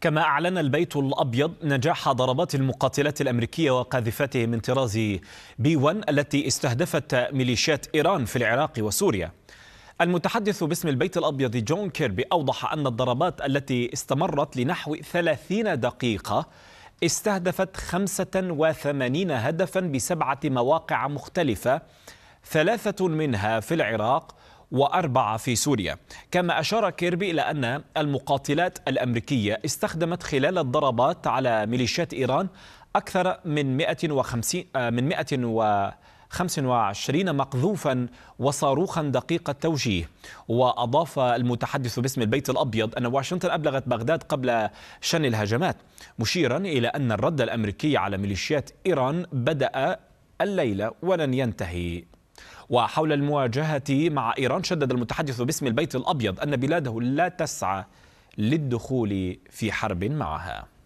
كما أعلن البيت الأبيض نجاح ضربات المقاتلات الأمريكية وقاذفاتهم من طراز بي 1 التي استهدفت ميليشيات إيران في العراق وسوريا المتحدث باسم البيت الأبيض جون كيربي أوضح أن الضربات التي استمرت لنحو 30 دقيقة استهدفت 85 هدفا بسبعة مواقع مختلفة ثلاثة منها في العراق وأربعة في سوريا كما أشار كيربي إلى أن المقاتلات الأمريكية استخدمت خلال الضربات على ميليشيات إيران أكثر من 150 آه، من 125 مقذوفا وصاروخا دقيق التوجيه وأضاف المتحدث باسم البيت الأبيض أن واشنطن أبلغت بغداد قبل شن الهجمات مشيرا إلى أن الرد الأمريكي على ميليشيات إيران بدأ الليلة ولن ينتهي وحول المواجهة مع إيران شدد المتحدث باسم البيت الأبيض أن بلاده لا تسعى للدخول في حرب معها